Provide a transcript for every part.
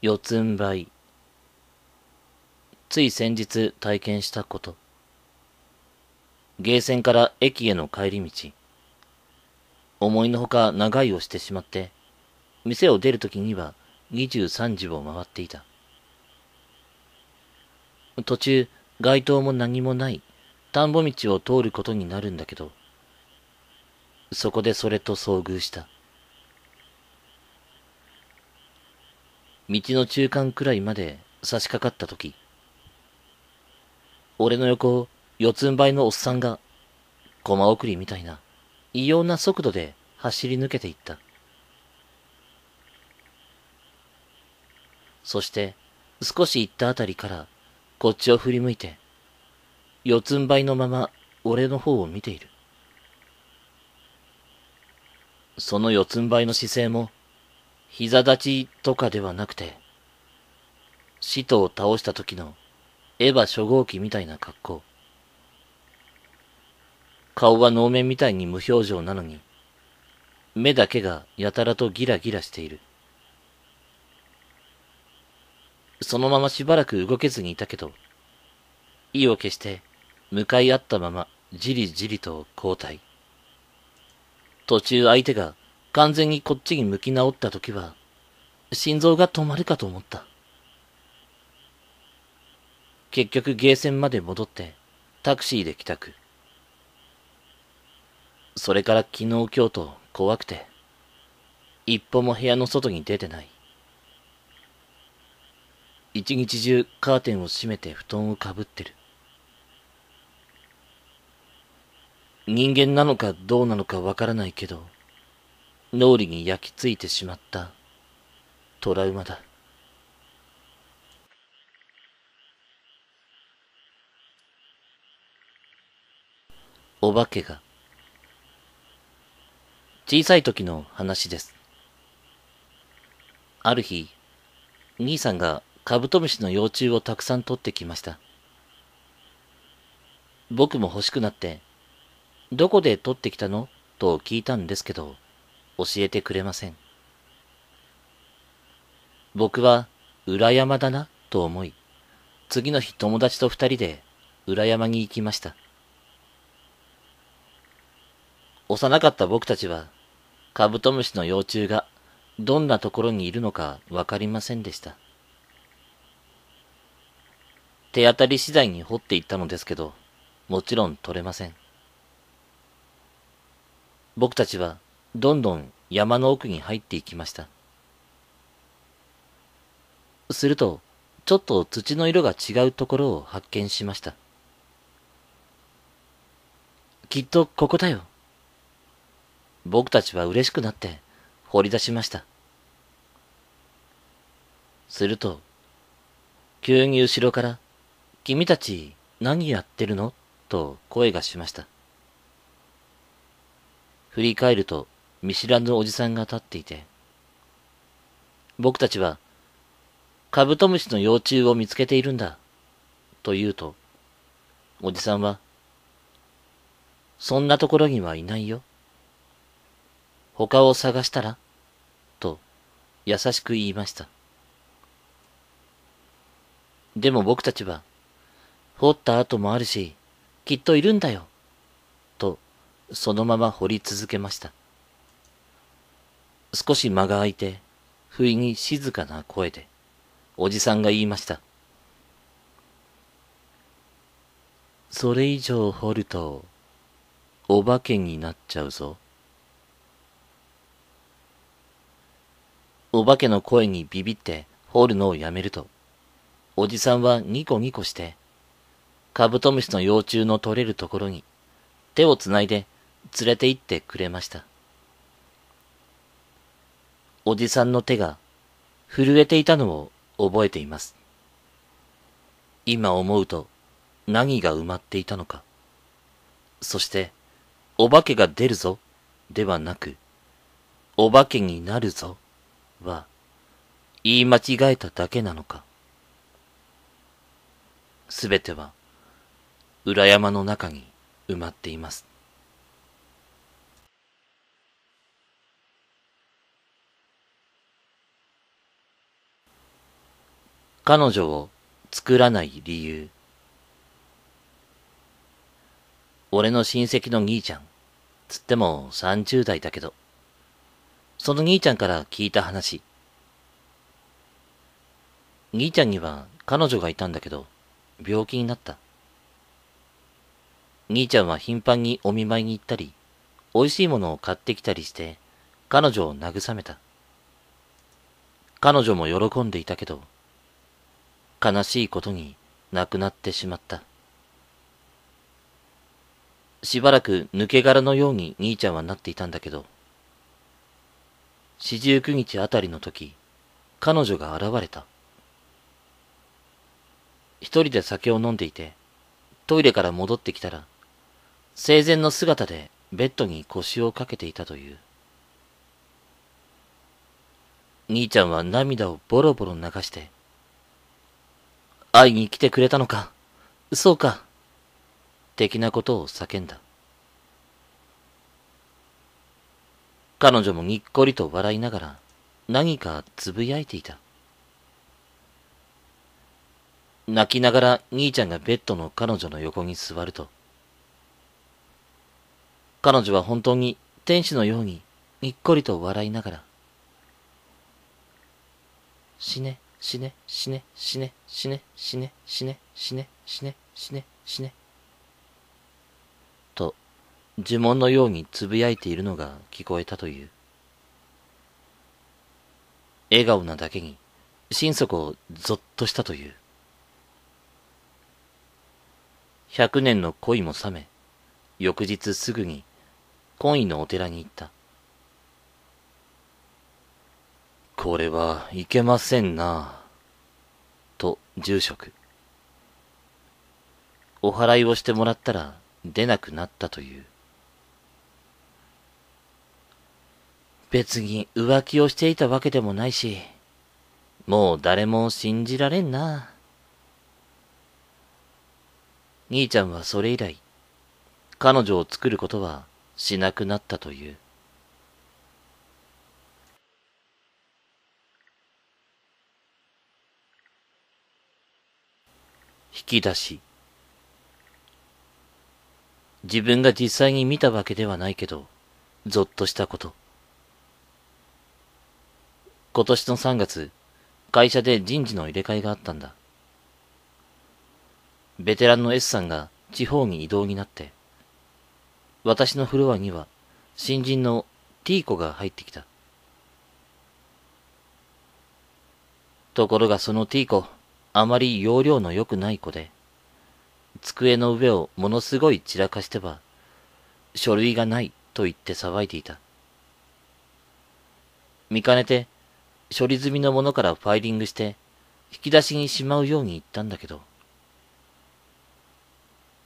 四つん這い。つい先日体験したこと。ゲーセンから駅への帰り道。思いのほか長いをしてしまって、店を出るときには23時を回っていた。途中、街灯も何もない田んぼ道を通ることになるんだけど、そこでそれと遭遇した。道の中間くらいまで差し掛かった時、俺の横を四つん這いのおっさんが、駒送りみたいな異様な速度で走り抜けていった。そして少し行ったあたりからこっちを振り向いて、四つん這いのまま俺の方を見ている。その四つん這いの姿勢も膝立ちとかではなくて、使徒を倒した時のエヴァ初号機みたいな格好。顔は能面みたいに無表情なのに、目だけがやたらとギラギラしている。そのまましばらく動けずにいたけど、意を決して向かい合ったままじりじりと交代。途中相手が完全にこっちに向き直った時は、心臓が止まるかと思った。結局ゲーセンまで戻って、タクシーで帰宅。それから昨日今日と怖くて、一歩も部屋の外に出てない。一日中カーテンを閉めて布団をかぶってる。人間なのかどうなのかわからないけど、脳裏に焼き付いてしまったトラウマだ。お化けが小さい時の話です。ある日、兄さんがカブトムシの幼虫をたくさん取ってきました。僕も欲しくなって、どこで取ってきたのと聞いたんですけど、教えてくれません。僕は裏山だなと思い、次の日友達と二人で裏山に行きました。幼かった僕たちはカブトムシの幼虫がどんなところにいるのかわかりませんでした。手当たり次第に掘っていったのですけど、もちろん取れません。僕たちはどんどん山の奥に入っていきました。すると、ちょっと土の色が違うところを発見しました。きっとここだよ。僕たちは嬉しくなって掘り出しました。すると、急に後ろから、君たち何やってるのと声がしました。振り返ると、見知らぬおじさんが立っていて、僕たちは、カブトムシの幼虫を見つけているんだ、と言うと、おじさんは、そんなところにはいないよ。他を探したら、と優しく言いました。でも僕たちは、掘った跡もあるし、きっといるんだよ、とそのまま掘り続けました。少し間が空いて、不意に静かな声で、おじさんが言いました。それ以上掘ると、お化けになっちゃうぞ。お化けの声にビビって掘るのをやめると、おじさんはニコニコして、カブトムシの幼虫の取れるところに手をつないで連れて行ってくれました。おじさんの手が震えていたのを覚えています。今思うと何が埋まっていたのか。そして、お化けが出るぞではなく、お化けになるぞは言い間違えただけなのか。すべては裏山の中に埋まっています。彼女を作らない理由。俺の親戚の兄ちゃん、つっても30代だけど、その兄ちゃんから聞いた話。兄ちゃんには彼女がいたんだけど、病気になった。兄ちゃんは頻繁にお見舞いに行ったり、美味しいものを買ってきたりして、彼女を慰めた。彼女も喜んでいたけど、悲しいことに亡くなってしまった。しばらく抜け殻のように兄ちゃんはなっていたんだけど、四十九日あたりの時、彼女が現れた。一人で酒を飲んでいて、トイレから戻ってきたら、生前の姿でベッドに腰をかけていたという。兄ちゃんは涙をボロボロ流して、会いに来てくれたのか。そうか。的なことを叫んだ。彼女もにっこりと笑いながら何かつぶやいていた。泣きながら兄ちゃんがベッドの彼女の横に座ると、彼女は本当に天使のようににっこりと笑いながら、死ね。死ね、死ね、死ね、死ね、死ね、死ね、死ね、死ね、死ね、死ね。と、呪文のようにつぶやいているのが聞こえたという。笑顔なだけに、心底ぞっとしたという。百年の恋も覚め、翌日すぐに、恋のお寺に行った。これはいけませんな。と、住職。お祓いをしてもらったら出なくなったという。別に浮気をしていたわけでもないし、もう誰も信じられんな。兄ちゃんはそれ以来、彼女を作ることはしなくなったという。引き出し。自分が実際に見たわけではないけど、ぞっとしたこと。今年の3月、会社で人事の入れ替えがあったんだ。ベテランの S さんが地方に移動になって、私のフロアには新人の T 子が入ってきた。ところがその T 子、あまり容量の良くない子で、机の上をものすごい散らかしては、書類がないと言って騒いでいた。見かねて、処理済みのものからファイリングして、引き出しにしまうように言ったんだけど、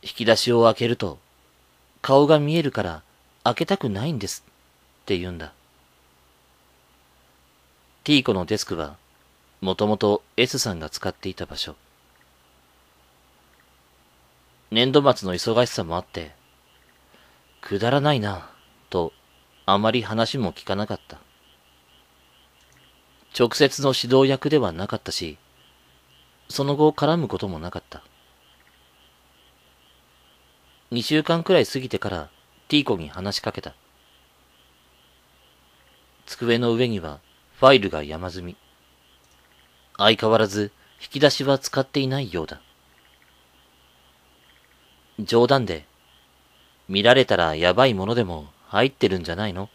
引き出しを開けると、顔が見えるから開けたくないんですって言うんだ。T 子のデスクはもともと S さんが使っていた場所。年度末の忙しさもあって、くだらないな、と、あまり話も聞かなかった。直接の指導役ではなかったし、その後絡むこともなかった。2週間くらい過ぎてから T 子に話しかけた。机の上にはファイルが山積み。相変わらず引き出しは使っていないようだ。冗談で、見られたらやばいものでも入ってるんじゃないの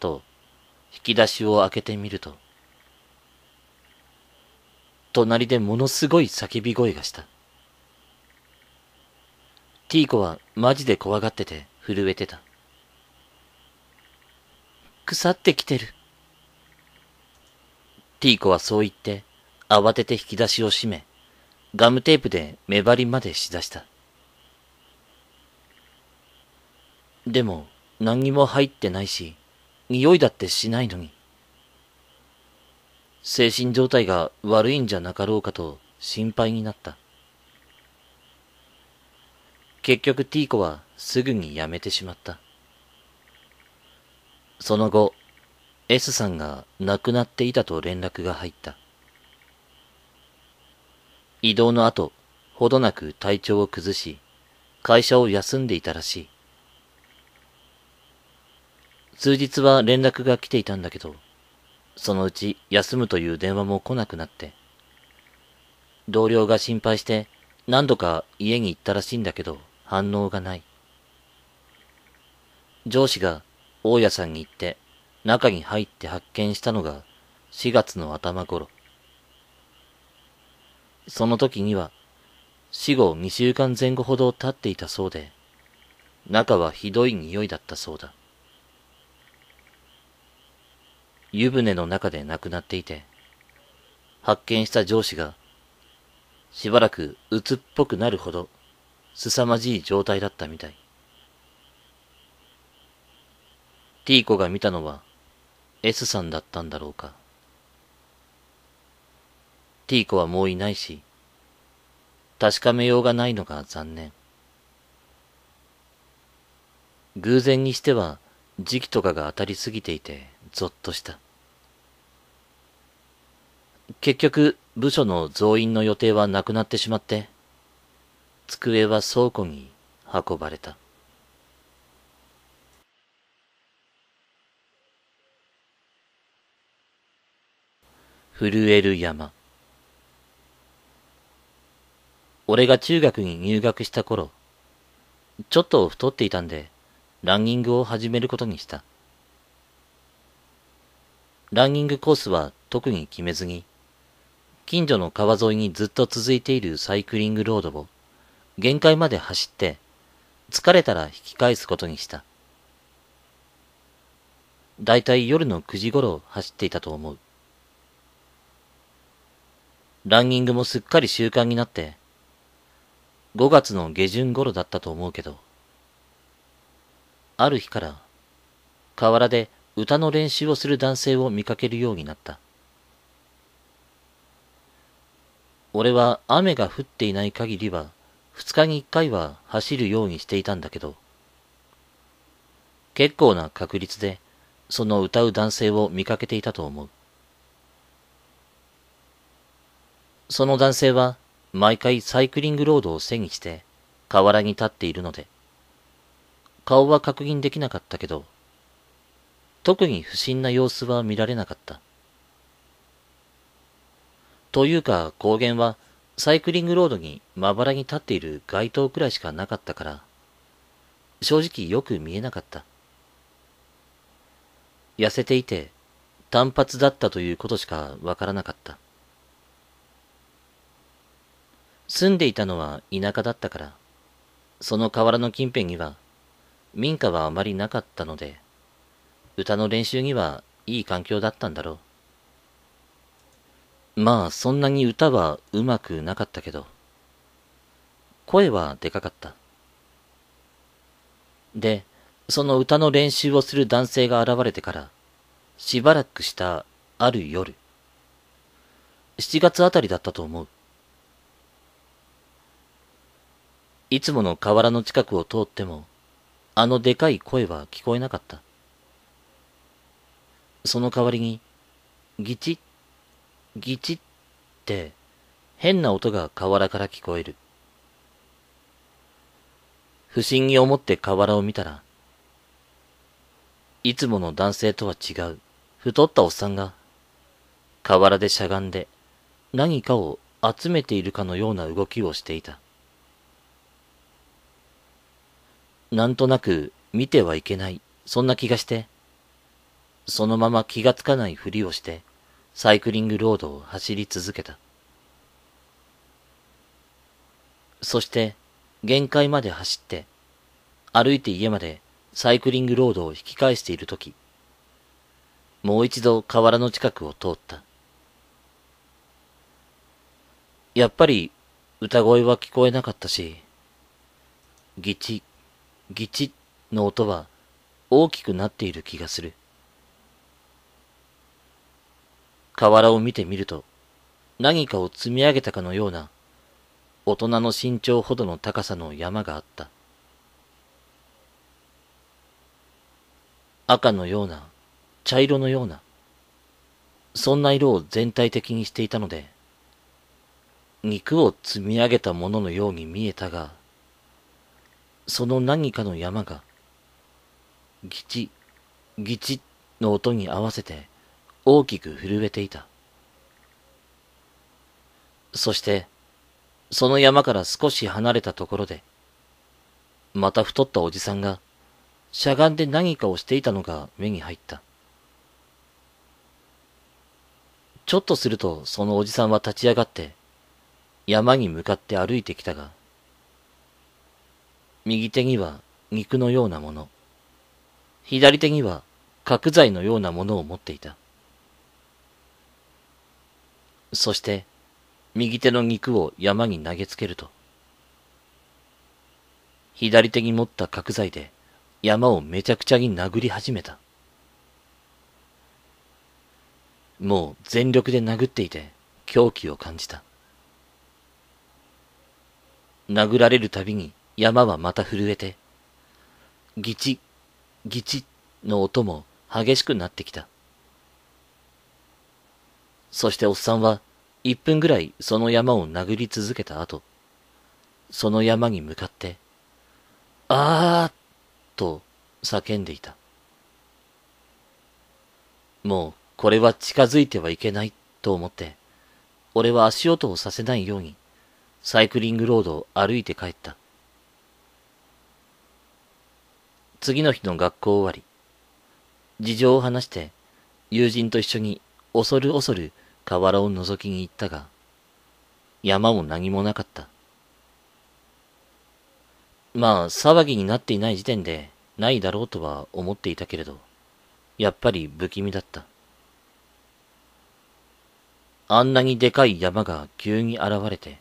と、引き出しを開けてみると、隣でものすごい叫び声がした。ティーコはマジで怖がってて震えてた。腐ってきてる。ティーコはそう言って慌てて引き出しを閉め、ガムテープで目張りまでしだした。でも、何にも入ってないし、匂いだってしないのに。精神状態が悪いんじゃなかろうかと心配になった。結局ティーコはすぐに辞めてしまった。その後、S さんが亡くなっていたと連絡が入った。移動の後、ほどなく体調を崩し、会社を休んでいたらしい。数日は連絡が来ていたんだけど、そのうち休むという電話も来なくなって、同僚が心配して何度か家に行ったらしいんだけど反応がない。上司が大家さんに行って中に入って発見したのが4月の頭頃。その時には死後2週間前後ほど経っていたそうで、中はひどい匂いだったそうだ。湯船の中で亡くなっていて、発見した上司が、しばらく鬱っぽくなるほど凄まじい状態だったみたい。T 子が見たのは S さんだったんだろうか。ー子はもういないし、確かめようがないのが残念。偶然にしては時期とかが当たりすぎていて、ゾッとした。結局、部署の増員の予定はなくなってしまって、机は倉庫に運ばれた。震える山。俺が中学に入学した頃、ちょっと太っていたんで、ランニングを始めることにした。ランニングコースは特に決めずに、近所の川沿いにずっと続いているサイクリングロードを限界まで走って、疲れたら引き返すことにした。だいたい夜の9時頃走っていたと思う。ランニングもすっかり習慣になって、5月の下旬頃だったと思うけど、ある日から、河原で歌の練習をする男性を見かけるようになった。俺は雨が降っていない限りは、二日に一回は走るようにしていたんだけど、結構な確率で、その歌う男性を見かけていたと思う。その男性は、毎回サイクリングロードを背にして、河原に立っているので、顔は確認できなかったけど、特に不審な様子は見られなかった。というか高原はサイクリングロードにまばらに立っている街灯くらいしかなかったから、正直よく見えなかった。痩せていて単発だったということしかわからなかった。住んでいたのは田舎だったから、その河原の近辺には民家はあまりなかったので、歌の練習にはいい環境だったんだろう。まあそんなに歌はうまくなかったけど、声はでかかった。で、その歌の練習をする男性が現れてから、しばらくしたある夜、7月あたりだったと思う。いつもの河原の近くを通っても、あのでかい声は聞こえなかった。その代わりに、ギチッ、ギチッって、変な音が河原から聞こえる。不審に思って河原を見たら、いつもの男性とは違う、太ったおっさんが、河原でしゃがんで、何かを集めているかのような動きをしていた。なんとなく見てはいけない、そんな気がして、そのまま気がつかないふりをして、サイクリングロードを走り続けた。そして、限界まで走って、歩いて家までサイクリングロードを引き返しているとき、もう一度河原の近くを通った。やっぱり歌声は聞こえなかったし、ぎちギチッの音は大きくなっている気がする。瓦を見てみると、何かを積み上げたかのような、大人の身長ほどの高さの山があった。赤のような、茶色のような、そんな色を全体的にしていたので、肉を積み上げたもののように見えたが、その何かの山が、ギチ、ギチの音に合わせて大きく震えていた。そして、その山から少し離れたところで、また太ったおじさんが、しゃがんで何かをしていたのが目に入った。ちょっとするとそのおじさんは立ち上がって、山に向かって歩いてきたが、右手には肉のようなもの、左手には角材のようなものを持っていた。そして、右手の肉を山に投げつけると、左手に持った角材で山をめちゃくちゃに殴り始めた。もう全力で殴っていて狂気を感じた。殴られるたびに山はまた震えて、ギチ、ギチの音も激しくなってきた。そしておっさんは、一分ぐらいその山を殴り続けた後、その山に向かって、あーと叫んでいた。もうこれは近づいてはいけないと思って、俺は足音をさせないように、サイクリングロードを歩いて帰った。次の日の学校終わり、事情を話して、友人と一緒に恐る恐る河原を覗きに行ったが、山も何もなかった。まあ、騒ぎになっていない時点でないだろうとは思っていたけれど、やっぱり不気味だった。あんなにでかい山が急に現れて、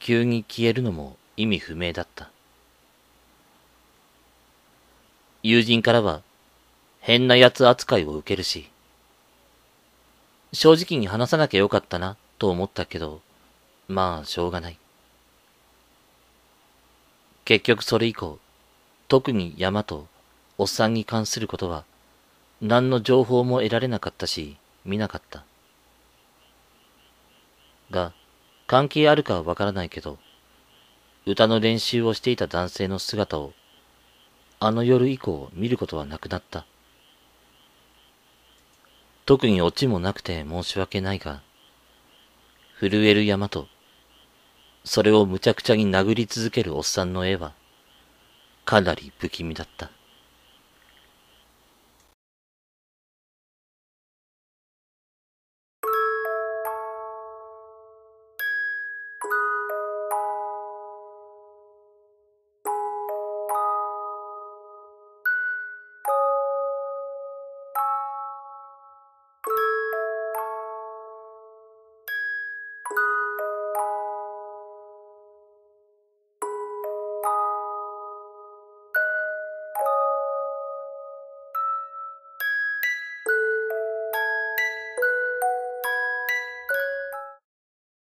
急に消えるのも意味不明だった。友人からは、変な奴扱いを受けるし、正直に話さなきゃよかったな、と思ったけど、まあ、しょうがない。結局それ以降、特に山とおっさんに関することは、何の情報も得られなかったし、見なかった。が、関係あるかはわからないけど、歌の練習をしていた男性の姿をあの夜以降見ることはなくなった。特にオチもなくて申し訳ないが、震える山と、それをむちゃくちゃに殴り続けるおっさんの絵は、かなり不気味だった。